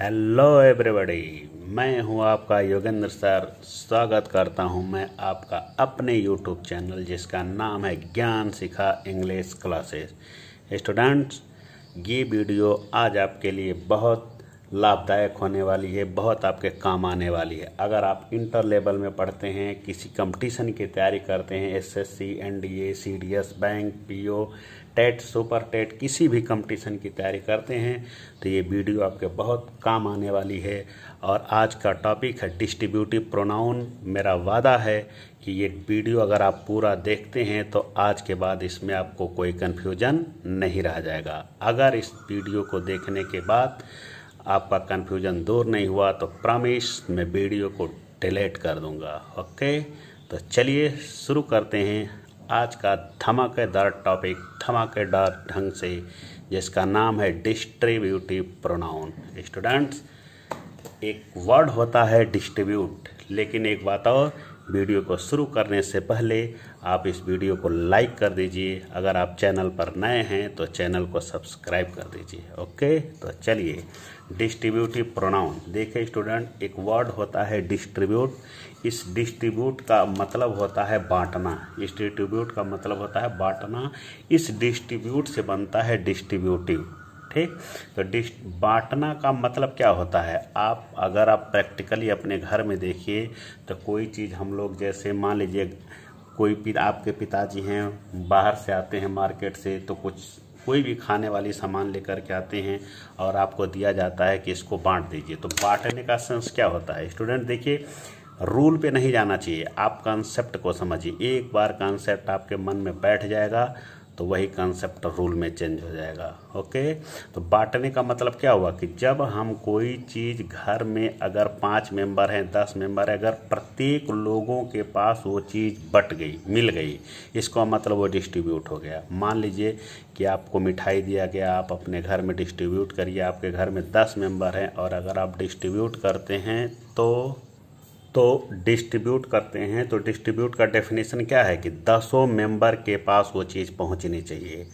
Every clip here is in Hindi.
हेलो एवरीबॉडी मैं हूं आपका योगेंद्र सर स्वागत करता हूं मैं आपका अपने यूट्यूब चैनल जिसका नाम है ज्ञान सिखा इंग्लिश क्लासेस स्टूडेंट्स ये वीडियो आज आपके लिए बहुत लाभदायक होने वाली है बहुत आपके काम आने वाली है अगर आप इंटर लेवल में पढ़ते हैं किसी कंपटीशन की तैयारी करते हैं SSC NDA CDS bank PO TET super TET किसी भी कंपटीशन की तैयारी करते हैं तो ये वीडियो आपके बहुत काम आने वाली है और आज का टॉपिक है डिस्ट्रीब्यूटिव प्रोनाउन मेरा वादा है कि ये वीडियो अगर आप पूरा देखते हैं तो आज के बाद इसमें आपको कोई कन्फ्यूजन नहीं रह जाएगा अगर इस वीडियो को देखने के बाद आपका कन्फ्यूजन दूर नहीं हुआ तो प्रामिश मैं वीडियो को डिलीट कर दूंगा ओके तो चलिए शुरू करते हैं आज का धमाकेदार टॉपिक धमाकेदार ढंग से जिसका नाम है डिस्ट्रीब्यूटिव प्रोनाउन स्टूडेंट्स एक वर्ड होता है डिस्ट्रीब्यूट लेकिन एक बात और वीडियो को शुरू करने से पहले आप इस वीडियो को लाइक कर दीजिए अगर आप चैनल पर नए हैं तो चैनल को सब्सक्राइब कर दीजिए ओके तो चलिए डिस्ट्रीब्यूटिव प्रोनाउन देखे स्टूडेंट एक वर्ड होता है डिस्ट्रीब्यूट इस डिस्ट्रीब्यूट का मतलब होता है बांटना इस डिस्ट्रीब्यूट का मतलब होता है बांटना इस डिस्ट्रीब्यूट से बनता है डिस्ट्रीब्यूटिव ठीक तो डिस्ट बांटना का मतलब क्या होता है आप अगर आप प्रैक्टिकली अपने घर में देखिए तो कोई चीज़ हम लोग जैसे मान लीजिए कोई पि, आपके पिताजी हैं बाहर से आते हैं मार्केट से तो कुछ कोई भी खाने वाली सामान लेकर के आते हैं और आपको दिया जाता है कि इसको बांट दीजिए तो बांटने का सेंस क्या होता है स्टूडेंट देखिए रूल पे नहीं जाना चाहिए आप कॉन्सेप्ट को समझिए एक बार कॉन्सेप्ट आपके मन में बैठ जाएगा तो वही कॉन्सेप्ट रूल में चेंज हो जाएगा ओके तो बांटने का मतलब क्या हुआ कि जब हम कोई चीज़ घर में अगर पाँच मेंबर हैं दस मेंबर है अगर प्रत्येक लोगों के पास वो चीज़ बट गई मिल गई इसको मतलब वो डिस्ट्रीब्यूट हो गया मान लीजिए कि आपको मिठाई दिया गया आप अपने घर में डिस्ट्रीब्यूट करिए आपके घर में दस मेंबर हैं और अगर आप डिस्ट्रीब्यूट करते हैं तो तो डिस्ट्रीब्यूट करते हैं तो डिस्ट्रीब्यूट का डेफिनेशन क्या है कि दसों मेंबर के पास वो चीज़ पहुंचनी चाहिए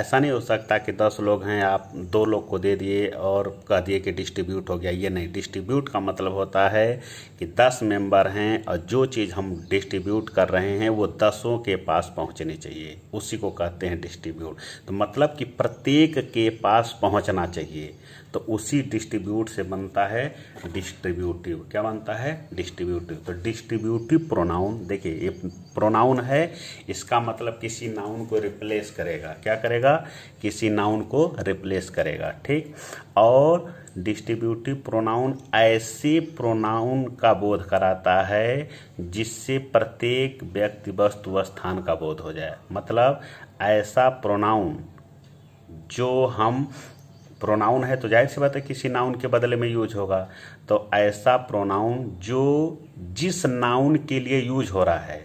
ऐसा नहीं हो सकता कि दस लोग हैं आप दो लोग को दे दिए और कह दिए कि डिस्ट्रीब्यूट हो गया ये नहीं डिस्ट्रीब्यूट का मतलब होता है कि दस मेंबर हैं और जो चीज़ हम डिस्ट्रीब्यूट कर रहे हैं वो दसों के पास पहुंचनी चाहिए उसी को कहते हैं डिस्ट्रीब्यूट तो मतलब कि प्रत्येक के पास पहुंचना चाहिए तो उसी डिस्ट्रीब्यूट से बनता है डिस्ट्रीब्यूटिव क्या बनता है डिस्ट्रीब्यूटिव तो डिस्ट्रीब्यूटिव प्रोनाउन देखिए ये प्रोनाउन है इसका मतलब किसी नाउन को रिप्लेस करेगा क्या करेगा किसी नाउन को रिप्लेस करेगा ठीक और डिस्ट्रीब्यूटिव प्रोनाउन ऐसे प्रोनाउन का बोध कराता है जिससे प्रत्येक व्यक्ति वस्तु स्थान का बोध हो जाए मतलब ऐसा प्रोनाउन जो हम प्रोनाउन है तो जाहिर सी बात है किसी नाउन के बदले में यूज होगा तो ऐसा प्रोनाउन जो जिस नाउन के लिए यूज हो रहा है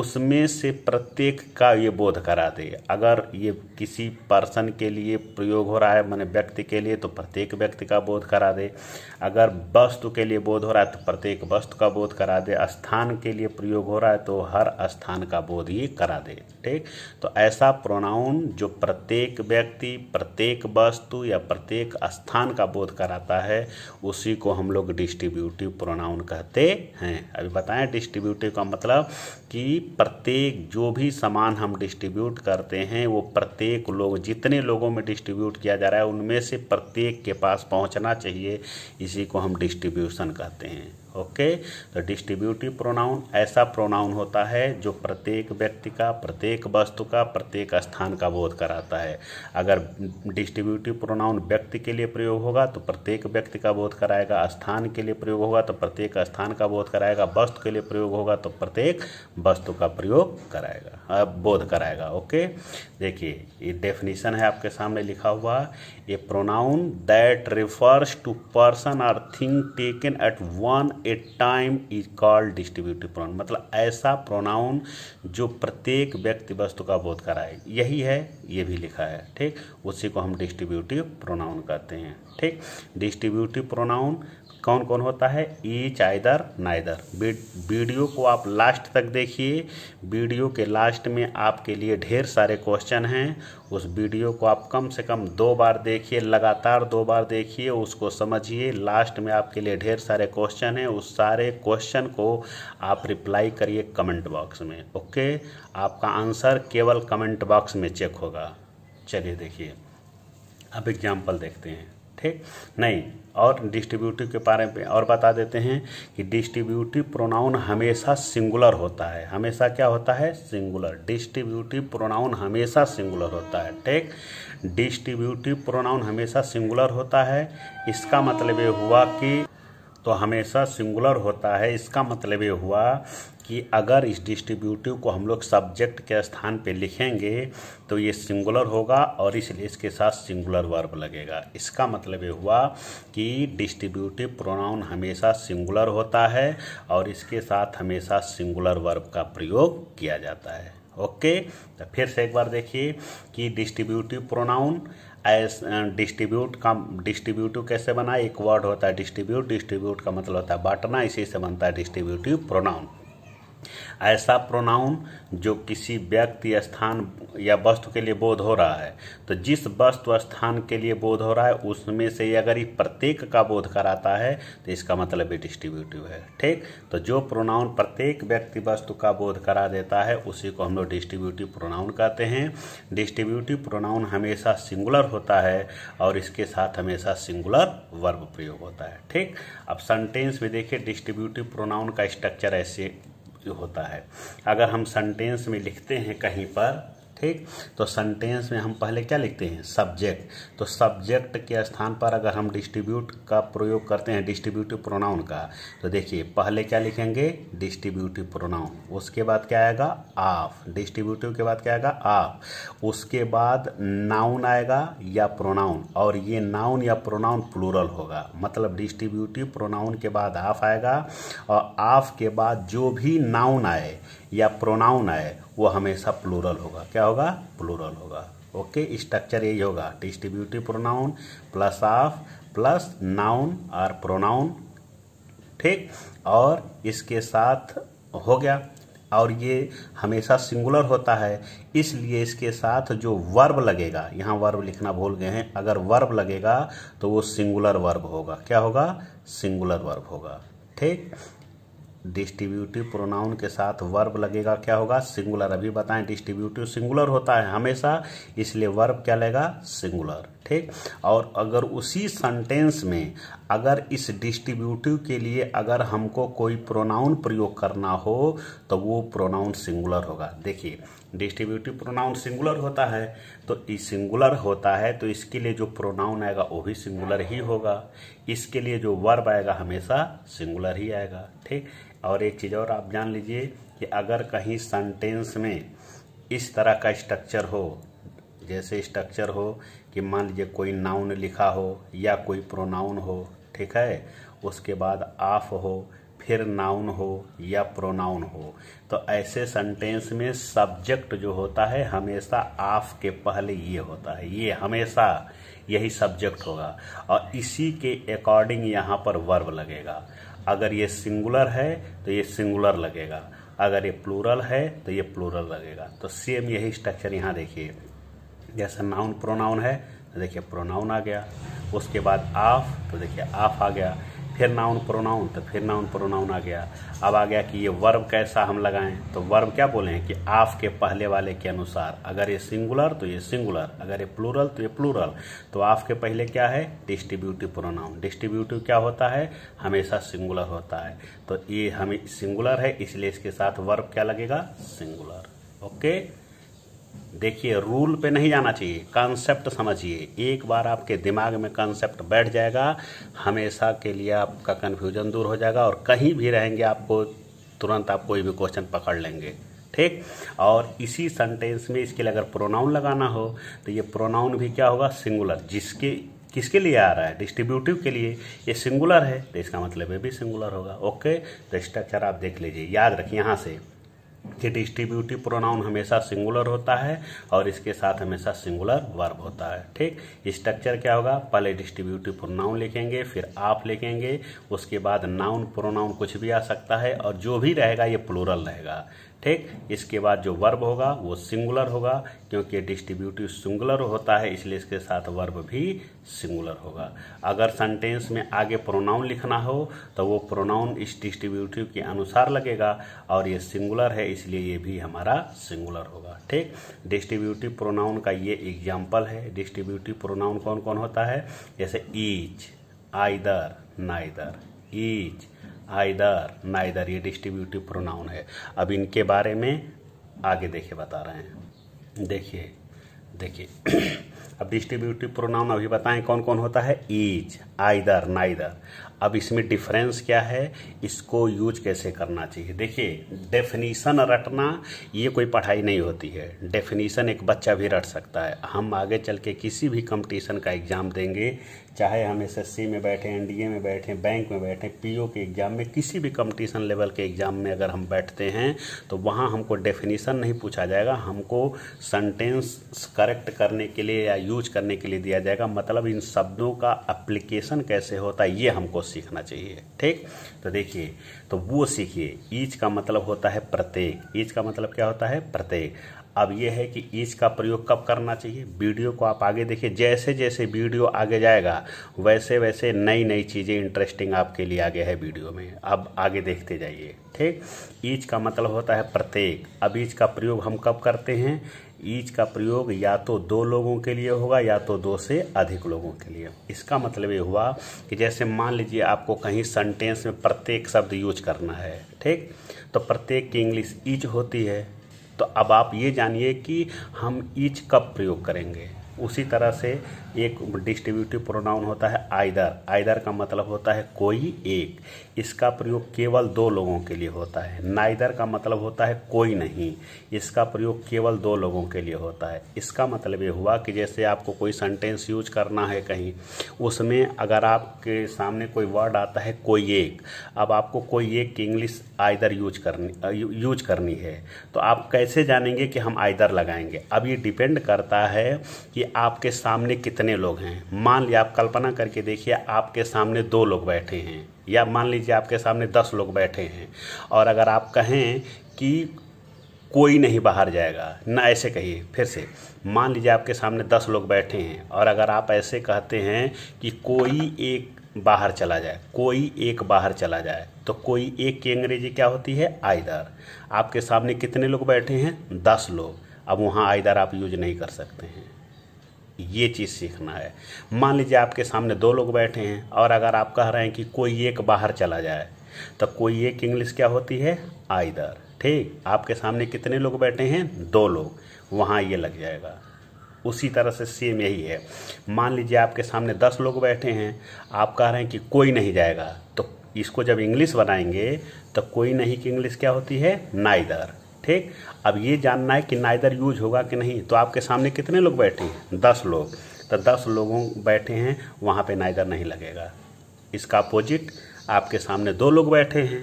उसमें से प्रत्येक का ये बोध करा दे अगर ये किसी पर्सन के लिए प्रयोग हो रहा है मैंने व्यक्ति के लिए तो प्रत्येक व्यक्ति का बोध करा दे अगर वस्तु के लिए बोध हो रहा है तो प्रत्येक वस्तु का बोध करा दे स्थान के लिए प्रयोग हो रहा है तो हर स्थान का बोध ये करा दे ठीक तो ऐसा प्रोनाउन जो प्रत्येक व्यक्ति प्रत्येक वस्तु या प्रत्येक स्थान का बोध कराता है उसी को हम लोग डिस्ट्रीब्यूटिव प्रोनाउन कहते हैं अभी बताएं डिस्ट्रीब्यूटिव का मतलब कि प्रत्येक जो भी सामान हम डिस्ट्रीब्यूट करते हैं वो प्रत्येक लोग जितने लोगों में डिस्ट्रीब्यूट किया जा रहा है उनमें से प्रत्येक के पास पहुंचना चाहिए इसी को हम डिस्ट्रीब्यूशन कहते हैं ओके तो डिस्ट्रीब्यूटिव प्रोनाउन ऐसा प्रोनाउन होता है जो प्रत्येक व्यक्ति का प्रत्येक वस्तु का प्रत्येक स्थान का बोध कराता है अगर डिस्ट्रीब्यूटिव प्रोनाउन व्यक्ति के लिए प्रयोग होगा तो प्रत्येक व्यक्ति का बोध कराएगा स्थान के लिए प्रयोग होगा तो प्रत्येक स्थान का बोध कराएगा वस्तु के लिए प्रयोग होगा तो प्रत्येक वस्तु का प्रयोग कराएगा बोध कराएगा ओके देखिए ये डेफिनेशन है आपके सामने लिखा हुआ a pronoun that refers to person or thing taken at one a time is called distributive pronoun मतलब ऐसा प्रोनाउन जो प्रत्येक व्यक्ति वस्तु का बोध कराए यही है ये भी लिखा है ठीक उसी को हम डिस्ट्रीब्यूटिव प्रोनाउन कहते हैं ठीक डिस्ट्रीब्यूटिव प्रोनाउन कौन कौन होता है ईच आइदर नाइदर वीडियो को आप लास्ट तक देखिए वीडियो के लास्ट में आपके लिए ढेर सारे क्वेश्चन हैं उस वीडियो को आप कम से कम दो बार देखिए लगातार दो बार देखिए उसको समझिए लास्ट में आपके लिए ढेर सारे क्वेश्चन हैं उस सारे क्वेश्चन को आप रिप्लाई करिए कमेंट बॉक्स में ओके आपका आंसर केवल कमेंट बॉक्स में चेक होगा चलिए देखिए अब एग्जाम्पल देखते हैं ठीक नहीं और डिस्ट्रीब्यूटिव के बारे में और बता देते हैं कि डिस्ट्रीब्यूटिव प्रोनाउन हमेशा सिंगुलर होता है हमेशा क्या होता है सिंगुलर डिस्ट्रीब्यूटिव प्रोनाउन हमेशा सिंगुलर होता है ठीक डिस्ट्रीब्यूटिव प्रोनाउन हमेशा सिंगुलर होता है इसका मतलब ये हुआ कि तो हमेशा सिंगुलर होता है इसका मतलब ये हुआ कि अगर इस डिस्ट्रीब्यूटिव को हम लोग सब्जेक्ट के स्थान पे लिखेंगे तो ये सिंगुलर होगा और इसलिए इसके साथ सिंगुलर वर्ब लगेगा इसका मतलब ये हुआ कि डिस्ट्रीब्यूटिव प्रोनाउन हमेशा सिंगुलर होता है और इसके साथ हमेशा सिंगुलर वर्ब का प्रयोग किया जाता है ओके तो फिर से एक बार देखिए कि डिस्ट्रीब्यूटिव प्रोनाउन एस डिस्ट्रीब्यूट का डिस्ट्रीब्यूटिव कैसे बना एक वर्ड होता है डिस्ट्रीब्यूट डिस्ट्रीब्यूट का मतलब होता है बांटना इसी से बनता है डिस्ट्रीब्यूटिव प्रोनाउन ऐसा प्रोनाउन जो किसी व्यक्ति स्थान या वस्तु के लिए बोध हो रहा है तो जिस वस्तु स्थान के लिए बोध हो रहा है उसमें से अगर ये प्रत्येक का बोध कराता है तो इसका मतलब ये डिस्ट्रीब्यूटिव है ठीक तो जो प्रोनाउन प्रत्येक व्यक्ति वस्तु का बोध करा देता है उसी को हम लोग डिस्ट्रीब्यूटिव प्रोनाउन कहते हैं डिस्ट्रीब्यूटिव प्रोनाउन हमेशा सिंगुलर होता है और इसके साथ हमेशा सिंगुलर वर्ब प्रयोग होता है ठीक अब सेंटेंस में देखिए डिस्ट्रीब्यूटिव प्रोनाउन का स्ट्रक्चर ऐसे होता है अगर हम सेंटेंस में लिखते हैं कहीं पर ठीक तो सेंटेंस में हम पहले क्या लिखते हैं सब्जेक्ट तो सब्जेक्ट के स्थान पर अगर हम डिस्ट्रीब्यूट का प्रयोग करते हैं डिस्ट्रीब्यूटिव प्रोनाउन का तो देखिए पहले क्या लिखेंगे डिस्ट्रीब्यूटिव प्रोनाउन उसके बाद क्या आएगा आप डिस्ट्रीब्यूटिव के बाद क्या आएगा आप उसके बाद नाउन आएगा या प्रोनाउन और ये नाउन या प्रोनाउन प्लूरल होगा मतलब डिस्ट्रीब्यूटिव प्रोनाउन के बाद आप आएगा और आप के बाद जो भी नाउन आए या प्रोनाउन आए वो हमेशा प्लूरल होगा क्या होगा प्लूरल होगा ओके स्ट्रक्चर यही होगा distributive pronoun plus of plus noun और प्रोनाउन ठीक और इसके साथ हो गया और ये हमेशा सिंगुलर होता है इसलिए इसके साथ जो वर्ब लगेगा यहाँ वर्ब लिखना भूल गए हैं अगर वर्ब लगेगा तो वो सिंगुलर वर्ब होगा क्या होगा सिंगुलर वर्ब होगा ठीक डिस्ट्रीब्यूटिव प्रोनाउन के साथ वर्ब लगेगा क्या होगा सिंगुलर अभी बताएं डिस्ट्रीब्यूटिव सिंगुलर होता है हमेशा इसलिए वर्ब क्या लगेगा सिंगुलर ठीक और अगर उसी सेंटेंस में अगर इस डिस्ट्रीब्यूटिव के लिए अगर हमको कोई प्रोनाउन प्रयोग करना हो तो वो प्रोनाउन सिंगुलर होगा देखिए डिस्ट्रीब्यूटिव प्रोनाउन सिंगुलर होता है तो इस सिंगुलर होता है तो इसके लिए जो प्रोनाउन आएगा वो भी सिंगुलर ही होगा इसके लिए जो वर्ब आएगा हमेशा सिंगुलर ही आएगा ठीक और एक चीज़ और आप जान लीजिए कि अगर कहीं सेंटेंस में इस तरह का स्ट्रक्चर हो जैसे स्ट्रक्चर हो कि मान लीजिए कोई नाउन लिखा हो या कोई प्रोनाउन हो ठीक है उसके बाद आफ हो फिर नाउन हो या प्रोनाउन हो तो ऐसे सेंटेंस में सब्जेक्ट जो होता है हमेशा आफ के पहले ये होता है ये हमेशा यही सब्जेक्ट होगा और इसी के अकॉर्डिंग यहाँ पर वर्ब लगेगा अगर ये सिंगुलर है तो ये सिंगुलर लगेगा अगर ये प्लूरल है तो ये प्लूरल लगेगा तो सेम यही स्ट्रक्चर यहाँ देखिए जैसा नाउन प्रोनाउन है तो देखिए प्रोनाउन आ गया उसके बाद आफ तो देखिए आफ आ गया फिर नाउन प्रोनाउन तो फिर नाउन प्रोनाउन आ गया अब आ गया कि ये वर्ब कैसा हम लगाएं तो वर्ब क्या बोले हैं कि आफ के पहले वाले के अनुसार अगर ये सिंगुलर तो ये सिंगुलर अगर ये प्लूरल तो ये प्लूरल तो आफ के पहले क्या है डिस्ट्रीब्यूटिव प्रोनाउन डिस्ट्रीब्यूटिव क्या होता है हमेशा सिंगुलर होता है तो ये हमें सिंगुलर है इसलिए इसके साथ वर्ब क्या लगेगा सिंगुलर ओके देखिए रूल पे नहीं जाना चाहिए कॉन्सेप्ट समझिए एक बार आपके दिमाग में कॉन्सेप्ट बैठ जाएगा हमेशा के लिए आपका कन्फ्यूजन दूर हो जाएगा और कहीं भी रहेंगे आपको तुरंत आप कोई भी क्वेश्चन पकड़ लेंगे ठीक और इसी सेंटेंस में इसके लिए अगर प्रोनाउन लगाना हो तो ये प्रोनाउन भी क्या होगा सिंगुलर जिसके किसके लिए आ रहा है डिस्ट्रीब्यूटिव के लिए ये सिंगुलर है तो इसका मतलब ये भी सिंगुलर होगा ओके तो स्ट्रक्चर आप देख लीजिए याद रखिए यहाँ से कि डिस्ट्रीब्यूटिव प्रोनाउन हमेशा सिंगुलर होता है और इसके साथ हमेशा सिंगुलर वर्ब होता है ठीक स्ट्रक्चर क्या होगा पहले डिस्ट्रीब्यूटिव प्रोनाउन लिखेंगे फिर आप लिखेंगे उसके बाद नाउन प्रोनाउन कुछ भी आ सकता है और जो भी रहेगा ये प्लूरल रहेगा ठीक इसके बाद जो वर्ब होगा वो सिंगुलर होगा क्योंकि डिस्ट्रीब्यूटिव सिंगुलर होता है इसलिए इसके साथ वर्ब भी सिंगुलर होगा अगर सेंटेंस में आगे प्रोनाउन लिखना हो तो वो प्रोनाउन इस डिस्ट्रीब्यूटिव के अनुसार लगेगा और ये सिंगुलर है इसलिए ये भी हमारा सिंगुलर होगा ठीक डिस्ट्रीब्यूटिव प्रोनाउन का ये एग्जाम्पल है डिस्ट्रीब्यूटिव प्रोनाउन कौन कौन होता है जैसे each either neither each either neither ये डिस्ट्रीब्यूटिव प्रोनाउन है अब इनके बारे में आगे देखे बता रहे हैं देखिए देखिए अब डिस्ट्रीब्यूटिव प्रोनाउन अभी बताएं कौन कौन होता है ईज आइदर नाइदर अब इसमें डिफरेंस क्या है इसको यूज कैसे करना चाहिए देखिए डेफिनीसन रटना ये कोई पढ़ाई नहीं होती है डेफिनीसन एक बच्चा भी रट सकता है हम आगे चल के किसी भी कंपटीशन का एग्ज़ाम देंगे चाहे हम एस में बैठें एन में बैठें बैंक में बैठें पी के एग्ज़ाम में किसी भी कंपटीशन लेवल के एग्ज़ाम में अगर हम बैठते हैं तो वहाँ हमको डेफिनीसन नहीं पूछा जाएगा हमको सेंटेंस करेक्ट करने के लिए या यूज करने के लिए दिया जाएगा मतलब इन शब्दों का अप्लीकेशन कैसे होता है ये हमको सीखना चाहिए ठीक तो देखिए तो वो सीखिए ईच का मतलब होता है प्रत्येक ईच का मतलब क्या होता है प्रत्येक अब यह है कि ईच का प्रयोग कब करना चाहिए वीडियो को आप आगे देखिए जैसे जैसे वीडियो आगे जाएगा वैसे वैसे नई नई चीज़ें इंटरेस्टिंग आपके लिए आगे है वीडियो में अब आगे देखते जाइए ठीक ईच का मतलब होता है प्रत्येक अब ईच का प्रयोग हम कब करते हैं ईच का प्रयोग या तो दो लोगों के लिए होगा या तो दो से अधिक लोगों के लिए इसका मतलब ये हुआ कि जैसे मान लीजिए आपको कहीं सेंटेंस में प्रत्येक शब्द यूज करना है ठीक तो प्रत्येक की इंग्लिश ईच होती है तो अब आप ये जानिए कि हम ईच कब प्रयोग करेंगे उसी तरह से एक डिस्ट्रीब्यूटिव प्रोनाउन होता है आइदर आइदर का मतलब होता है कोई एक इसका प्रयोग केवल दो लोगों के लिए होता है नाइदर का मतलब होता है कोई नहीं इसका प्रयोग केवल दो लोगों के लिए होता है इसका मतलब ये हुआ कि जैसे आपको कोई सेंटेंस यूज करना है कहीं उसमें अगर आपके सामने कोई वर्ड आता है कोई एक अब आपको कोई एक इंग्लिश आइदर यूज करनी यूज करनी है तो आप कैसे जानेंगे कि हम आइदर लगाएंगे अब ये डिपेंड करता है कि आपके सामने कितने कितने लोग हैं मान लिया आप कल्पना करके देखिए आपके सामने दो लोग बैठे हैं या मान लीजिए आपके सामने दस लोग बैठे हैं और अगर आप कहें कि कोई नहीं बाहर जाएगा ना ऐसे कहिए फिर से मान लीजिए आपके सामने दस लोग बैठे हैं और अगर आप ऐसे कहते हैं कि कोई एक बाहर चला जाए कोई एक बाहर चला जाए तो कोई एक की अंग्रेजी क्या होती है आयदर आपके सामने कितने लोग बैठे हैं दस लोग अब वहाँ आयदर आप यूज नहीं कर सकते हैं ये चीज़ सीखना है मान लीजिए आपके सामने दो लोग बैठे हैं और अगर आप कह रहे हैं कि कोई एक बाहर चला जाए तो कोई एक इंग्लिश क्या होती है आइदर ठीक आपके सामने कितने लोग बैठे हैं दो लोग वहाँ ये लग जाएगा उसी तरह से सेम यही है मान लीजिए आपके सामने दस लोग बैठे हैं आप कह रहे हैं कि कोई नहीं जाएगा तो इसको जब इंग्लिश बनाएंगे तो कोई नहीं की इंग्लिश क्या होती है नाइदर ठीक अब ये जानना है कि नाइदर यूज होगा कि नहीं तो आपके सामने कितने लोग बैठे हैं दस लोग तो दस लोगों बैठे हैं वहाँ पे नाइदर नहीं लगेगा इसका अपोजिट आपके सामने दो लोग बैठे हैं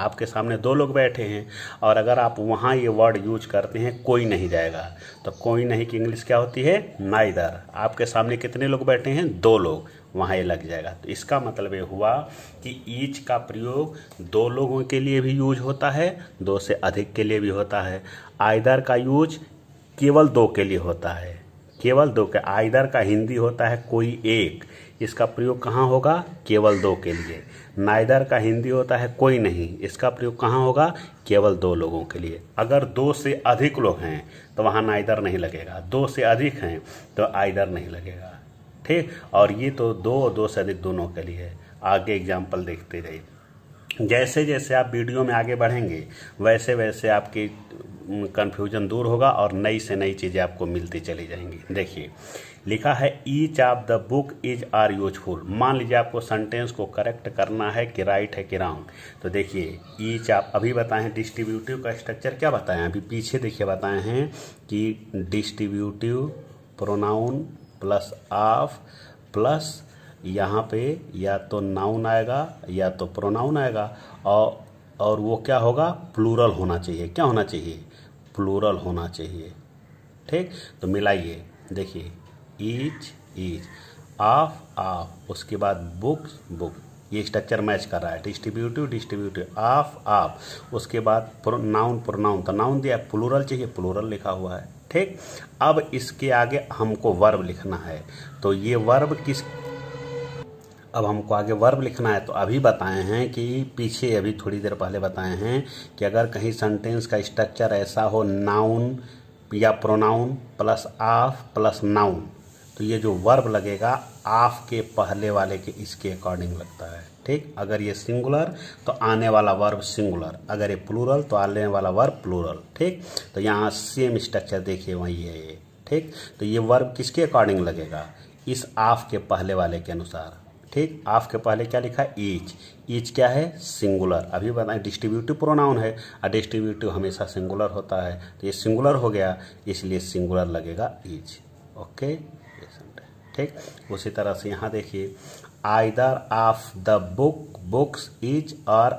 आपके सामने दो लोग बैठे हैं और अगर आप वहाँ ये वर्ड यूज करते हैं कोई नहीं जाएगा तो कोई नहीं की इंग्लिश क्या होती है नाइदर आपके सामने कितने लोग बैठे हैं दो लोग वहाँ ये लग जाएगा तो इसका मतलब ये हुआ कि ईच का प्रयोग दो लोगों के लिए भी यूज होता है दो से अधिक के लिए भी होता है आयदर का यूज केवल दो के लिए होता है केवल दो के आयदर का हिंदी होता है कोई एक इसका प्रयोग कहाँ होगा केवल दो के लिए नाइदर का हिंदी होता है कोई नहीं इसका प्रयोग कहाँ होगा केवल दो लोगों के लिए अगर दो से अधिक लोग हैं तो वहाँ नाइदर नहीं लगेगा दो से अधिक हैं तो आइदर नहीं लगेगा ठीक और ये तो दो और दो से अधिक दोनों के लिए आगे एग्जाम्पल देखते रहिए जैसे जैसे आप वीडियो में आगे बढ़ेंगे वैसे वैसे आपकी कन्फ्यूजन दूर होगा और नई से नई चीज़ें आपको मिलती चली जाएंगी देखिए लिखा है each of the book is or useful मान लीजिए आपको सेंटेंस को करेक्ट करना है कि राइट है कि रॉन्ग तो देखिए ईच आप अभी बताएं हैं डिस्ट्रीब्यूटिव का स्ट्रक्चर क्या बताएं अभी पीछे देखिए बताए हैं कि distributive pronoun plus of plus यहाँ पे या तो नाउन आएगा या तो प्रोनाउन आएगा और और वो क्या होगा प्लूरल होना चाहिए क्या होना चाहिए प्लूरल होना चाहिए ठीक तो मिलाइए देखिए ईच ईच ऑफ ऑफ उसके बाद बुक बुक ये स्ट्रक्चर मैच कर रहा है डिस्ट्रीब्यूटिव डिस्ट्रीब्यूटिव ऑफ ऑफ उसके बाद नाउन प्रोनाउन तो नाउन दिया प्लूरल चाहिए प्लूरल लिखा हुआ है ठीक अब इसके आगे हमको वर्ब लिखना है तो ये वर्ब किस अब हमको आगे वर्ब लिखना है तो अभी बताए हैं कि पीछे अभी थोड़ी देर पहले बताए हैं कि अगर कहीं सेंटेंस का स्ट्रक्चर ऐसा हो नाउन या pronoun plus of plus noun तो ये जो वर्ब लगेगा आफ के पहले वाले के इसके अकॉर्डिंग लगता है ठीक अगर ये सिंगुलर तो आने वाला वर्ब सिंगुलर अगर ये प्लूरल तो आने वाला वर्ब प्लूरल ठीक तो यहाँ सेम स्ट्रक्चर देखिए वही है ये ठीक तो ये वर्ब किसके अकॉर्डिंग लगेगा इस आफ के पहले वाले के अनुसार ठीक आफ के पहले क्या लिखा है ईच ईच क्या है सिंगुलर अभी बताएं डिस्ट्रीब्यूटिव प्रोनाउन है और डिस्ट्रीब्यूटिव हमेशा सिंगुलर होता है तो ये सिंगुलर हो गया इसलिए सिंगुलर लगेगा ईच ओके ठीक उसी तरह से यहाँ देखिए either of the book books is or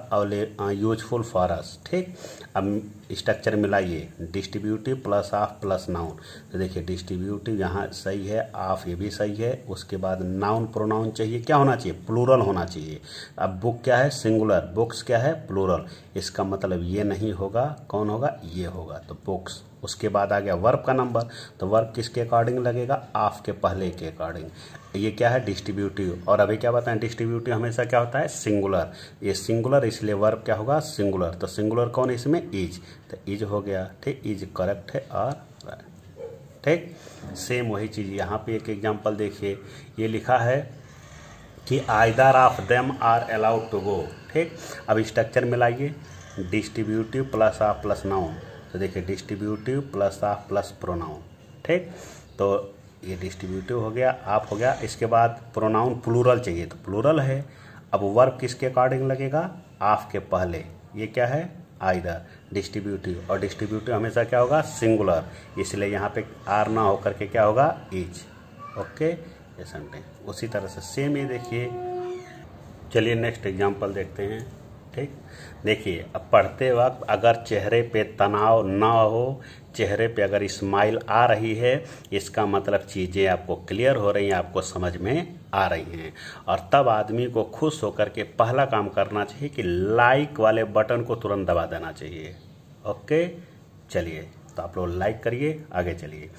useful for us ठीक अब स्ट्रक्चर मिलाइए distributive plus of plus noun तो देखिए डिस्ट्रीब्यूटिव यहाँ सही है ऑफ ये भी सही है उसके बाद नाउन प्रोनाउन चाहिए क्या होना चाहिए प्लूरल होना चाहिए अब बुक क्या है सिंगुलर बुक्स क्या है प्लूरल इसका मतलब ये नहीं होगा कौन होगा ये होगा तो बुक्स उसके बाद आ गया वर्ब का नंबर तो वर्ब किसके अकॉर्डिंग लगेगा ऑफ के पहले के अकॉर्डिंग ये क्या है डिस्ट्रीब्यूटिव और अभी क्या बताएं डिस्ट्रीब्यूटिव हमेशा क्या होता है सिंगुलर ये सिंगुलर इसलिए वर्ब क्या होगा सिंगुलर तो सिंगुलर कौन है इसमें इज तो इज हो गया ठीक इज करेक्ट है और ठीक सेम वही चीज़ यहाँ पे एक एग्जांपल देखिए ये लिखा है कि either of them are allowed to go ठीक अब स्ट्रक्चर में लाइए distributive plus of plus noun तो देखिए distributive plus of plus pronoun ठीक तो ये डिस्ट्रीब्यूटिव हो गया आप हो गया इसके बाद प्रोनाउन प्लूरल चाहिए तो प्लूरल है अब वर्ब किसके अकॉर्डिंग लगेगा आप के पहले ये क्या है आइदर डिस्ट्रीब्यूटिव और डिस्ट्रीब्यूटिव हमेशा क्या होगा सिंगुलर इसलिए यहाँ पे आर ना होकर के क्या होगा इज ओके ये सेंटेंस उसी तरह से सेम ये देखिए चलिए नेक्स्ट एग्जाम्पल देखते हैं ठीक देखिए अब पढ़ते वक्त अगर चेहरे पे तनाव ना हो चेहरे पे अगर स्माइल आ रही है इसका मतलब चीज़ें आपको क्लियर हो रही हैं आपको समझ में आ रही हैं और तब आदमी को खुश होकर के पहला काम करना चाहिए कि लाइक वाले बटन को तुरंत दबा देना चाहिए ओके चलिए तो आप लोग लाइक करिए आगे चलिए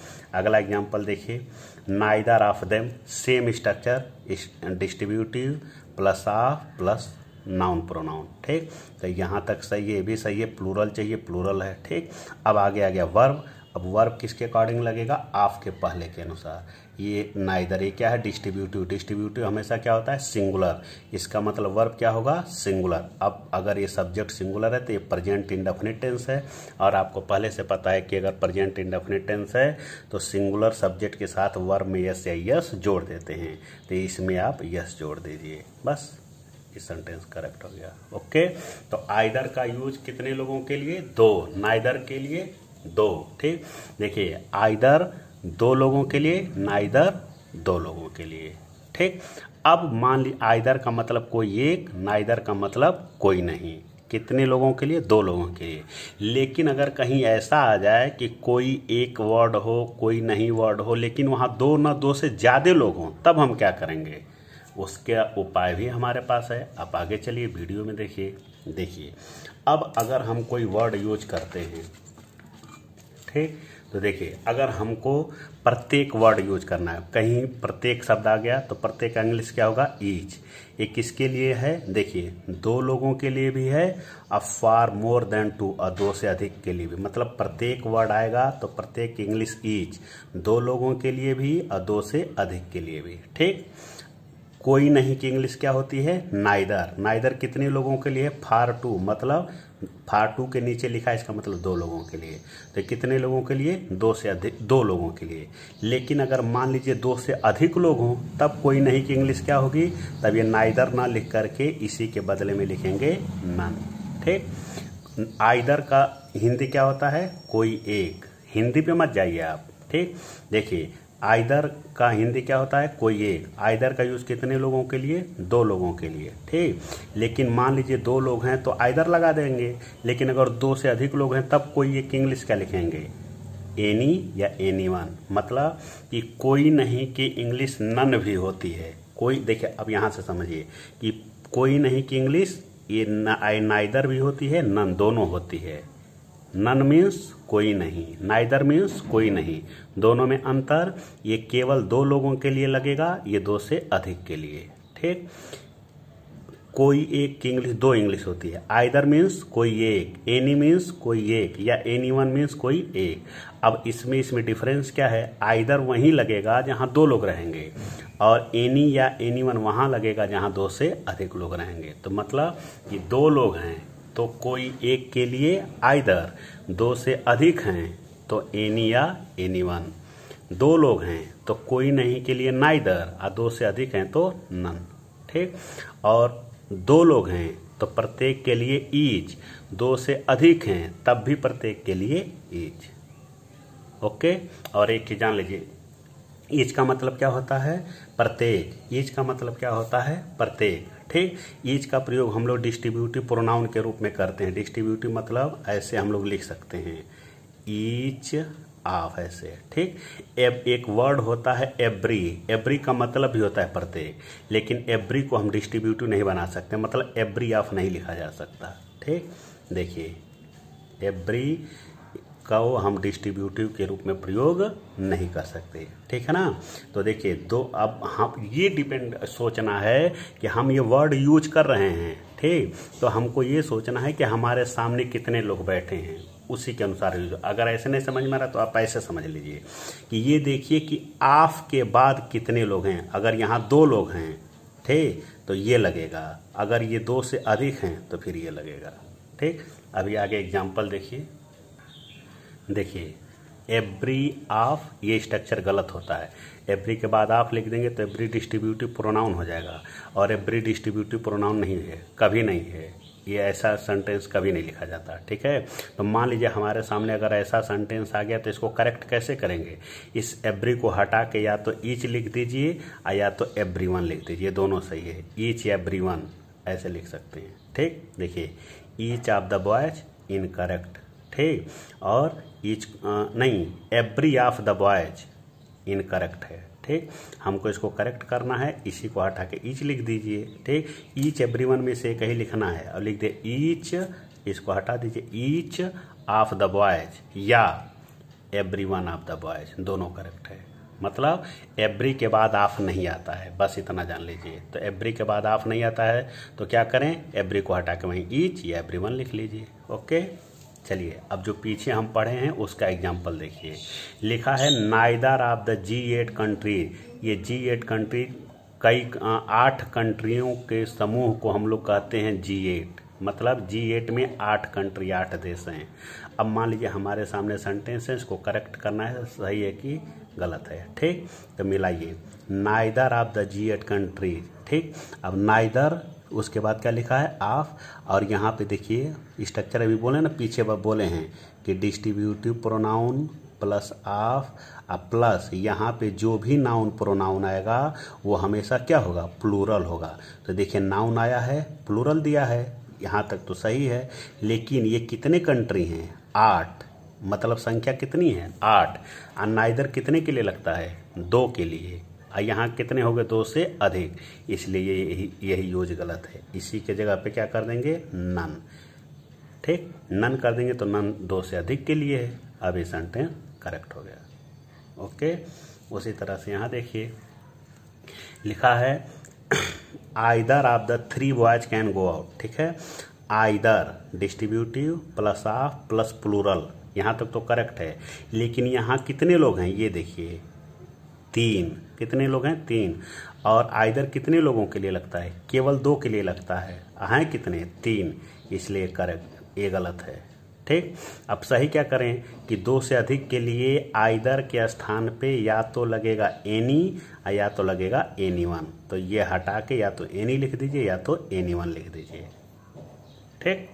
अगला एग्जाम्पल देखिए neither of them same structure distributive plus of plus noun pronoun ठीक तो यहाँ तक सही है ये भी सही है प्लूरल चाहिए प्लूरल है ठीक अब आगे आ गया वर्ब अब वर्ब किसके अकॉर्डिंग लगेगा आपके के पहले के अनुसार ये नाइदर ये क्या है डिस्ट्रीब्यूटिव डिस्ट्रीब्यूटिव हमेशा क्या होता है सिंगुलर इसका मतलब वर्ब क्या होगा सिंगुलर अब अगर ये सब्जेक्ट सिंगुलर है तो ये प्रेजेंट इंडेफिनिट टेंस है और आपको पहले से पता है कि अगर प्रेजेंट इंडेफिनिट टेंस है तो सिंगुलर सब्जेक्ट के साथ वर्ब में यस या यस जोड़ देते हैं तो इसमें आप यस जोड़ दीजिए बस ये सेंटेंस करेक्ट हो गया ओके तो आइदर का यूज कितने लोगों के लिए दो नाइदर के लिए दो ठीक देखिए आइदर दो लोगों के लिए नाइदर दो लोगों के लिए ठीक अब मान ली आइदर का मतलब कोई एक नाइदर का मतलब कोई नहीं कितने लोगों के लिए दो लोगों के लिए लेकिन अगर कहीं ऐसा आ जाए कि कोई एक वर्ड हो कोई नहीं वर्ड हो लेकिन वहाँ दो ना दो से ज़्यादा लोग हों तब हम क्या करेंगे उसके उपाय भी हमारे पास है आप आगे चलिए वीडियो में देखिए देखिए अब अगर हम कोई वर्ड यूज करते हैं ठीक तो देखिए अगर हमको प्रत्येक वर्ड यूज करना है कहीं प्रत्येक शब्द आ गया तो प्रत्येक इंग्लिश क्या होगा ईच ये किसके लिए है देखिए दो लोगों के लिए भी है और फार मोर देन टू और दो से अधिक के लिए भी मतलब प्रत्येक वर्ड आएगा तो प्रत्येक इंग्लिश ईच दो लोगों के लिए भी और दो से अधिक के लिए भी ठीक कोई नहीं की इंग्लिश क्या होती है नाइदर नाइदर कितने लोगों के लिए फार टू मतलब फार टू के नीचे लिखा है इसका मतलब दो लोगों के लिए तो कितने लोगों के लिए दो से अधिक दो लोगों के लिए लेकिन अगर मान लीजिए दो से अधिक लोग हों तब कोई नहीं की इंग्लिश क्या होगी तब ये नाइदर ना लिख करके इसी के बदले में लिखेंगे नन ठीक आइदर का हिंदी क्या होता है कोई एक हिंदी पे मत जाइए आप ठीक देखिए आइदर का हिंदी क्या होता है कोई एक आइदर का यूज़ कितने लोगों के लिए दो लोगों के लिए ठीक लेकिन मान लीजिए दो लोग हैं तो आइदर लगा देंगे लेकिन अगर दो से अधिक लोग हैं तब कोई एक इंग्लिश का लिखेंगे एनी या एनी वन मतलब कि कोई नहीं कि इंग्लिश नन भी होती है कोई देखिए अब यहाँ से समझिए कि कोई नहीं कि इंग्लिश ये ना, नाइदर भी होती है नन दोनों होती है नन मीन्स कोई नहीं नाइदर मीन्स कोई नहीं दोनों में अंतर ये केवल दो लोगों के लिए लगेगा ये दो से अधिक के लिए ठीक कोई एक इंग्लिश दो इंग्लिश होती है आइदर मीन्स कोई एक एनी मीन्स कोई एक या एनी वन मीन्स कोई एक अब इसमें इसमें डिफरेंस क्या है आइदर वहीं लगेगा जहां दो लोग रहेंगे और एनी या एनी वन वहाँ लगेगा जहाँ दो से अधिक लोग रहेंगे तो मतलब ये दो लोग हैं तो कोई एक के लिए आइदर दो से अधिक हैं तो एनी या एनी वन दो लोग हैं तो कोई नहीं के लिए नाइदर और दो से अधिक हैं तो नन ठीक और दो लोग हैं तो प्रत्येक के लिए ईज दो से अधिक हैं तब भी प्रत्येक के लिए ईज ओके और एक चीज जान लीजिए ईज का मतलब क्या होता है प्रत्येक ईज का मतलब क्या होता है प्रत्येक ठीक ईज का प्रयोग हम लोग डिस्ट्रीब्यूटिव प्रोनाउन के रूप में करते हैं डिस्ट्रीब्यूटिव मतलब ऐसे हम लोग लिख सकते हैं ईच ऑफ ऐसे ठीक एब एक वर्ड होता है एवरी एवरी का मतलब भी होता है प्रत्येक लेकिन एवरी को हम डिस्ट्रीब्यूटिव नहीं बना सकते मतलब एवरी ऑफ नहीं लिखा जा सकता ठीक देखिए एवरी का वो हम डिस्ट्रीब्यूटिव के रूप में प्रयोग नहीं कर सकते ठीक है ना तो देखिए दो अब हम ये डिपेंड सोचना है कि हम ये वर्ड यूज कर रहे हैं ठीक तो हमको ये सोचना है कि हमारे सामने कितने लोग बैठे हैं उसी के अनुसार अगर ऐसे नहीं समझ में आ रहा तो आप ऐसे समझ लीजिए कि ये देखिए कि आफ के बाद कितने लोग हैं अगर यहाँ दो लोग हैं ठीक तो ये लगेगा अगर ये दो से अधिक हैं तो फिर ये लगेगा ठीक अभी आगे एग्जाम्पल देखिए देखिए एवरी ऑफ ये स्ट्रक्चर गलत होता है एवरी के बाद ऑफ लिख देंगे तो एवरी डिस्ट्रीब्यूटिव प्रोनाउन हो जाएगा और एवरी डिस्ट्रीब्यूटिव प्रोनाउन नहीं है कभी नहीं है ये ऐसा सेंटेंस कभी नहीं लिखा जाता ठीक है तो मान लीजिए हमारे सामने अगर ऐसा सेंटेंस आ गया तो इसको करेक्ट कैसे करेंगे इस एवरी को हटा के या तो ईच लिख दीजिए या तो एवरी वन लिख दीजिए दोनों सही है ईच एवरी वन ऐसे लिख सकते हैं ठीक देखिए each of the boys incorrect ठीक और इच नहीं every of the boys incorrect है ठीक हमको इसको करेक्ट करना है इसी को हटा के ईच लिख दीजिए ठीक ईच एवरी वन में से कहीं लिखना है और लिख दे ईच इसको हटा दीजिए ईच ऑफ द बॉयज या every one of the boys दोनों करेक्ट है मतलब एवरी के बाद ऑफ नहीं आता है बस इतना जान लीजिए तो एवरी के बाद ऑफ नहीं आता है तो क्या करें एवरी को हटा के वहीं ईच या एवरी वन लिख लीजिए ओके चलिए अब जो पीछे हम पढ़े हैं उसका एग्जाम्पल देखिए लिखा है neither of the G eight country ये जी एट कंट्री कई आठ कंट्रियों के समूह को हम लोग कहते हैं जी एट मतलब जी एट में आठ कंट्री आठ देश हैं अब मान लीजिए हमारे सामने सेंटेंस है इसको करेक्ट करना है सही है कि गलत है ठीक तो मिलाइए neither of the G eight country ठीक अब नाइदर उसके बाद क्या लिखा है आफ़ और यहाँ पे देखिए स्ट्रक्चर अभी बोले ना पीछे बोले हैं कि डिस्ट्रीब्यूटिव प्रोनाउन प्लस आफ और प्लस यहाँ पे जो भी नाउन प्रोनाउन आएगा वो हमेशा क्या होगा प्लूरल होगा तो देखिए नाउन आया है प्लूरल दिया है यहाँ तक तो सही है लेकिन ये कितने कंट्री हैं आठ मतलब संख्या कितनी है आठ और कितने के लिए लगता है दो के लिए यहाँ कितने हो गए दो से अधिक इसलिए ये यही यही यूज गलत है इसी के जगह पे क्या कर देंगे नन ठीक नन कर देंगे तो नन दो से अधिक के लिए है अब ये सेंटेंस करेक्ट हो गया ओके उसी तरह से यहाँ देखिए लिखा है either of the three boys can go out ठीक है either distributive plus of plus plural यहाँ तक तो करेक्ट है लेकिन यहाँ कितने लोग हैं ये देखिए तीन कितने लोग हैं तीन और आइदर कितने लोगों के लिए लगता है केवल दो के लिए लगता है हैं कितने तीन इसलिए करेक्ट ये गलत है ठीक अब सही क्या करें कि दो से अधिक के लिए आइदर के स्थान पे या तो लगेगा एनी या तो लगेगा एनी वन तो ये हटा के या तो एनी लिख दीजिए या तो एनी वन लिख दीजिए ठीक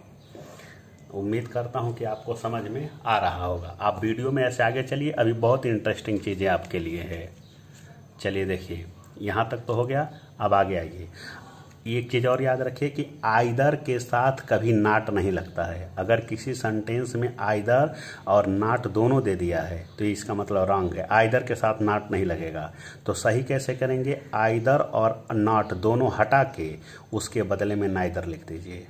उम्मीद करता हूँ कि आपको समझ में आ रहा होगा आप वीडियो में ऐसे आगे चलिए अभी बहुत इंटरेस्टिंग चीज़ें आपके लिए है चलिए देखिए यहाँ तक तो हो गया अब आगे आइए एक चीज़ और याद रखिए कि आइदर के साथ कभी नाट नहीं लगता है अगर किसी सेंटेंस में आइदर और नाट दोनों दे दिया है तो इसका मतलब रॉन्ग है आइदर के साथ नाट नहीं लगेगा तो सही कैसे करेंगे आइदर और नाट दोनों हटा के उसके बदले में नाइदर लिख दीजिए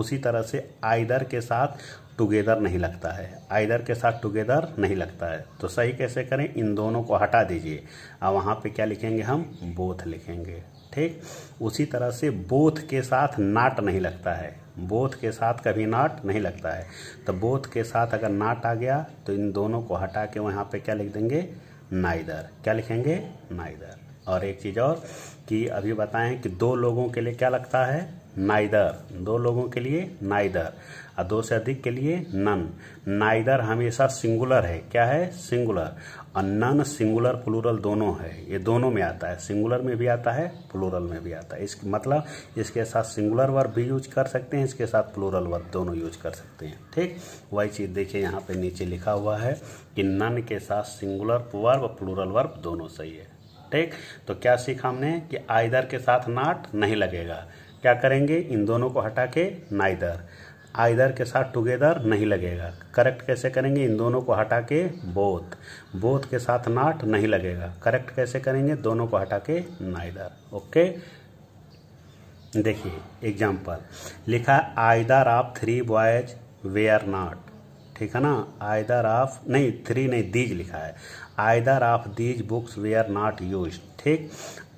उसी तरह से आइदर के साथ टुगेदर नहीं लगता है आइदर के साथ टुगेदर नहीं लगता है तो सही कैसे करें इन दोनों को हटा दीजिए और वहाँ पे क्या लिखेंगे हम बोथ लिखेंगे ठीक उसी तरह से बोथ के साथ नाट नहीं लगता है बोथ के साथ कभी नाट नहीं लगता है तो बोथ के साथ अगर नाट आ गया तो इन दोनों को हटा के वहाँ पर क्या लिख देंगे नाइदर क्या लिखेंगे नाइदर और एक चीज़ और कि अभी बताएं कि दो लोगों के लिए क्या लगता है नाइदर दो लोगों के लिए नाइदर और दो से अधिक के लिए नन नाइदर हमेशा सिंगुलर है क्या है सिंगुलर और नन सिंगुलर प्लूरल दोनों है ये दोनों में आता है सिंगुलर में भी आता है प्लूरल में भी आता है इसके मतलब इसके साथ सिंगुलर वर्ब भी यूज कर सकते हैं इसके साथ प्लूरल वर्ब दोनों यूज कर सकते हैं ठीक वही चीज़ देखिए यहाँ पे नीचे लिखा हुआ है कि नन के साथ सिंगुलर वर्ब प्लूरल वर्ब दोनों सही है ठीक तो क्या सीखा हमने कि आइदर के साथ नाट नहीं लगेगा क्या करेंगे इन दोनों को हटा के नाइदर आइदर के साथ टुगेदर नहीं लगेगा करेक्ट कैसे करेंगे इन दोनों को हटा के बोथ बोथ के साथ नाट नहीं लगेगा करेक्ट कैसे करेंगे दोनों को हटा के नाइदर ओके देखिए एग्जाम्पल लिखा either of three boys they are not ठीक है ना आइदर ऑफ नहीं थ्री नहीं दीज लिखा है either of these books they are not use ठीक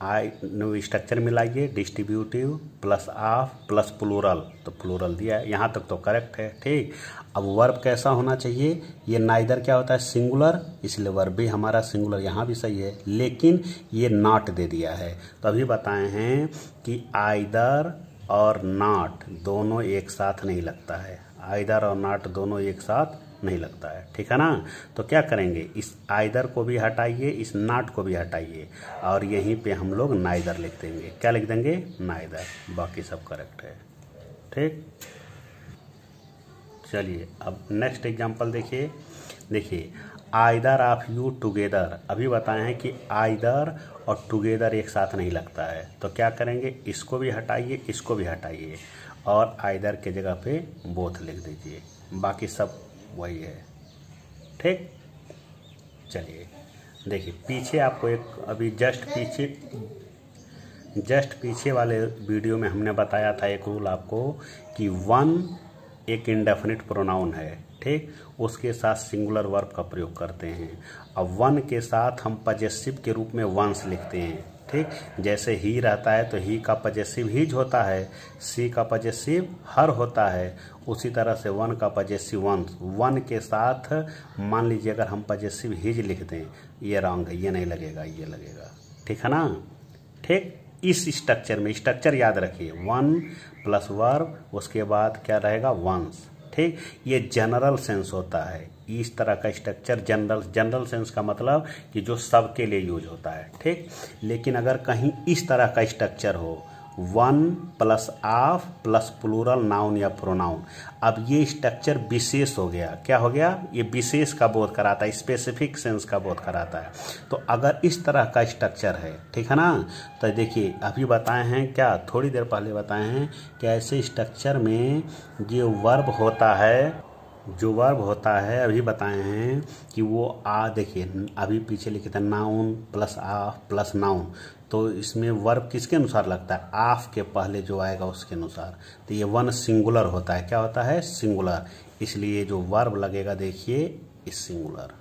आई न्यू स्ट्रक्चर मिलाइए distributive plus of plus plural तो प्लूरल दिया है यहाँ तक तो करेक्ट है ठीक अब वर्ब कैसा होना चाहिए ये नाइदर क्या होता है सिंगुलर इसलिए वर्ब भी हमारा सिंगुलर यहाँ भी सही है लेकिन ये नॉट दे दिया है तो अभी बताए हैं कि आइदर और नॉट दोनों एक साथ नहीं लगता है आइदर और नॉट दोनों एक साथ नहीं लगता है ठीक है ना तो क्या करेंगे इस आइदर को भी हटाइए इस नाट को भी हटाइए और यहीं पे हम लोग नाइदर लिख देंगे क्या लिख देंगे नाइदर बाकी सब करेक्ट है ठीक चलिए अब नेक्स्ट एग्जाम्पल देखिए देखिए आइदर ऑफ यू टुगेदर अभी बताए हैं कि आइदर और टुगेदर एक साथ नहीं लगता है तो क्या करेंगे इसको भी हटाइए इसको भी हटाइए और आइदर के जगह पे बोथ लिख दीजिए बाकी सब वही है ठीक चलिए देखिए पीछे आपको एक अभी जस्ट पीछे जस्ट पीछे वाले वीडियो में हमने बताया था एक रूल आपको कि वन एक इंडेफिनिट प्रोनाउन है ठीक उसके साथ सिंगुलर वर्ब का प्रयोग करते हैं अब वन के साथ हम पजेसिव के रूप में वंस लिखते हैं ठीक जैसे ही रहता है तो ही का पजेसिव हीज होता है सी का पजेसिव हर होता है उसी तरह से वन का पजेसिव वन वन के साथ मान लीजिए अगर हम पजेसिव हीज लिख दें ये रॉन्ग है ये नहीं लगेगा ये लगेगा ठीक है ना ठीक इस स्ट्रक्चर में स्ट्रक्चर याद रखिए वन प्लस वर्ब उसके बाद क्या रहेगा वंस ठीक ये जनरल सेंस होता है इस तरह का स्ट्रक्चर जनरल जनरल सेंस का मतलब कि जो सबके लिए यूज होता है ठीक लेकिन अगर कहीं इस तरह का स्ट्रक्चर हो one plus of plus plural noun या प्रोनाउन अब ये स्ट्रक्चर विशेष हो गया क्या हो गया ये विशेष का बोध कराता है स्पेसिफिक सेंस का बोध कराता है तो अगर इस तरह का स्ट्रक्चर है ठीक है ना तो देखिए अभी बताए हैं क्या थोड़ी देर पहले बताए हैं कि ऐसे स्ट्रक्चर में जो वर्ब होता है जो वर्ब होता है अभी बताए हैं कि वो आ देखिए अभी पीछे लिखे थे noun plus of plus noun तो इसमें वर्ब किसके अनुसार लगता है आफ के पहले जो आएगा उसके अनुसार तो ये वन सिंगुलर होता है क्या होता है सिंगुलर इसलिए जो वर्ब लगेगा देखिए इस सिंगुलर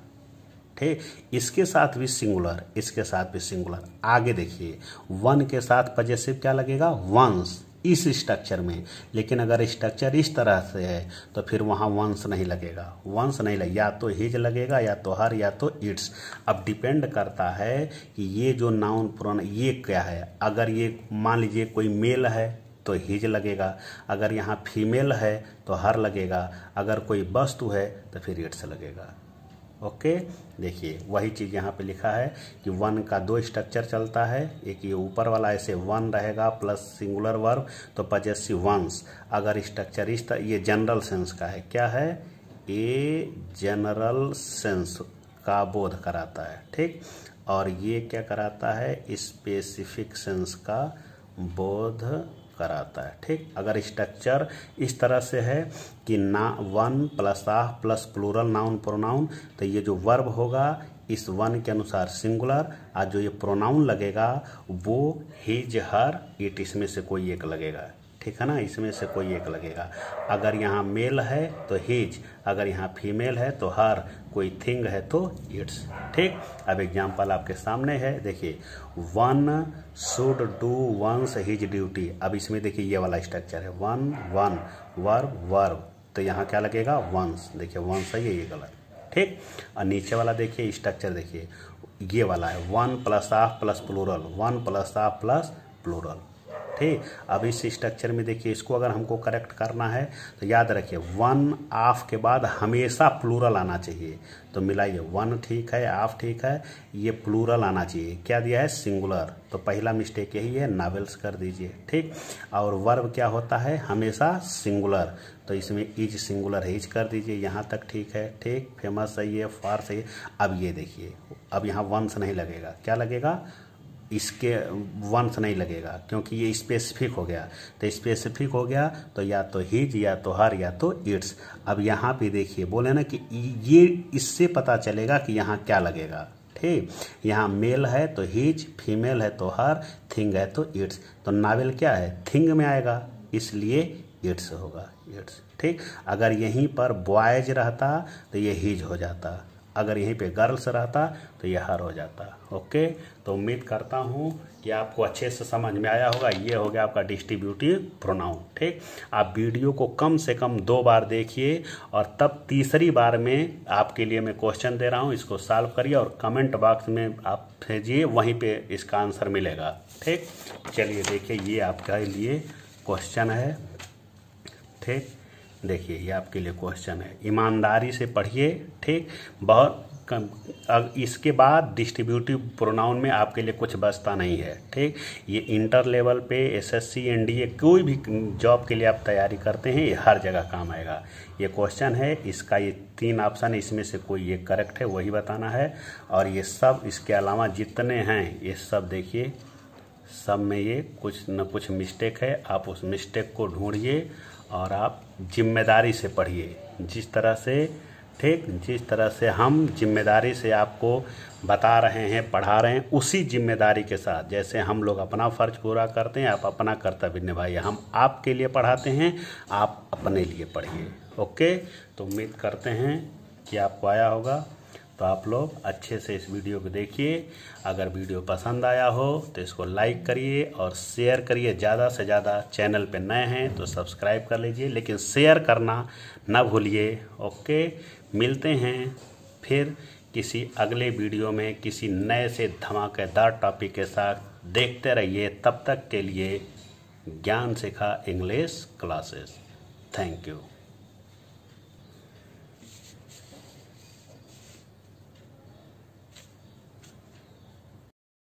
ठीक इसके साथ भी सिंगुलर इसके साथ भी सिंगुलर आगे देखिए वन के साथ पजेसिव क्या लगेगा वंस इस स्ट्रक्चर में लेकिन अगर स्ट्रक्चर इस तरह से है तो फिर वहाँ वंश नहीं लगेगा वंश नहीं लगे या तो हिज लगेगा या तो हर या तो इट्स अब डिपेंड करता है कि ये जो नाउन पुराना ये क्या है अगर ये मान लीजिए कोई मेल है तो हिज लगेगा अगर यहाँ फीमेल है तो हर लगेगा अगर कोई वस्तु है तो फिर इट्स लगेगा ओके देखिए वही चीज़ यहाँ पे लिखा है कि वन का दो स्ट्रक्चर चलता है एक ये ऊपर वाला ऐसे वन रहेगा प्लस सिंगुलर वर्ब तो पजेसी वंस अगर स्ट्रक्चर इस तरह ये जनरल सेंस का है क्या है ये जनरल सेंस का बोध कराता है ठीक और ये क्या कराता है स्पेसिफिक सेंस का बोध कराता है ठीक अगर स्ट्रक्चर इस, इस तरह से है कि ना one plus of plus plural noun pronoun तो ये जो वर्ब होगा इस वन के अनुसार सिंगुलर और जो ये प्रोनाउन लगेगा वो हिज हर इट इसमें से कोई एक लगेगा ठीक है ना इसमें से कोई एक लगेगा अगर यहाँ मेल है तो हीज अगर यहाँ फीमेल है तो हर कोई थिंग है तो इट्स ठीक अब एग्जाम्पल आपके सामने है देखिए one should do one's his duty अब इसमें देखिए ये वाला स्ट्रक्चर है वन वन वर वर्व तो यहाँ क्या लगेगा वंस देखिए वंस है ये ये गलत ठीक और नीचे वाला देखिए स्ट्रक्चर देखिए ये वाला है one plus of plus plural one plus of plus plural ठीक अब इस स्ट्रक्चर में देखिए इसको अगर हमको करेक्ट करना है तो याद रखिए वन आफ के बाद हमेशा प्लूरल आना चाहिए तो मिलाइए वन ठीक है आफ ठीक है ये प्लूरल आना चाहिए क्या दिया है सिंगुलर तो पहला मिस्टेक यही है नावेल्स कर दीजिए ठीक और वर्ब क्या होता है हमेशा सिंगुलर तो इसमें इज सिंगुलर हिज कर दीजिए यहाँ तक ठीक है ठीक फेमस सही है फार सही है अब ये देखिए अब यहाँ वंस नहीं लगेगा क्या लगेगा इसके वंश नहीं लगेगा क्योंकि ये स्पेसिफिक हो गया तो स्पेसिफिक हो गया तो या तो हिज या तो हर या तो इट्स अब यहाँ पे देखिए बोले ना कि ये इससे पता चलेगा कि यहाँ क्या लगेगा ठीक यहाँ मेल है तो हिज फीमेल है तो हर थिंग है तो इट्स तो नावेल क्या है थिंग में आएगा इसलिए इट्स होगा इट्स ठीक अगर यहीं पर बॉयज रहता तो ये हिज हो जाता अगर यहीं पे गर्ल्स रहता तो यह हर हो जाता ओके तो उम्मीद करता हूँ कि आपको अच्छे से समझ में आया होगा ये हो गया आपका डिस्ट्रीब्यूटिव प्रोनाउन ठीक आप वीडियो को कम से कम दो बार देखिए और तब तीसरी बार में आपके लिए मैं क्वेश्चन दे रहा हूँ इसको सॉल्व करिए और कमेंट बॉक्स में आप भेजिए वहीं पर इसका आंसर मिलेगा ठीक चलिए देखिए ये आपके लिए क्वेश्चन है ठीक देखिए ये आपके लिए क्वेश्चन है ईमानदारी से पढ़िए ठीक बहुत कम इसके बाद डिस्ट्रीब्यूटिव प्रोनाउन में आपके लिए कुछ बचता नहीं है ठीक ये इंटर लेवल पे एसएससी एनडीए कोई भी जॉब के लिए आप तैयारी करते हैं ये हर जगह काम आएगा ये क्वेश्चन है इसका ये तीन ऑप्शन इसमें से कोई ये करेक्ट है वही बताना है और ये सब इसके अलावा जितने हैं ये सब देखिए सब में ये कुछ न कुछ मिस्टेक है आप उस मिस्टेक को ढूंढिए और आप जिम्मेदारी से पढ़िए जिस तरह से ठीक जिस तरह से हम जिम्मेदारी से आपको बता रहे हैं पढ़ा रहे हैं उसी जिम्मेदारी के साथ जैसे हम लोग अपना फ़र्ज पूरा करते हैं आप अपना कर्तव्य निभाइए हम आपके लिए पढ़ाते हैं आप अपने लिए पढ़िए ओके तो उम्मीद करते हैं कि आपको आया होगा तो आप लोग अच्छे से इस वीडियो को देखिए अगर वीडियो पसंद आया हो तो इसको लाइक करिए और शेयर करिए ज़्यादा से ज़्यादा चैनल पे नए हैं तो सब्सक्राइब कर लीजिए लेकिन शेयर करना ना भूलिए ओके मिलते हैं फिर किसी अगले वीडियो में किसी नए से धमाकेदार टॉपिक के साथ देखते रहिए तब तक के लिए ज्ञान सिखा इंग्लिश क्लासेस थैंक यू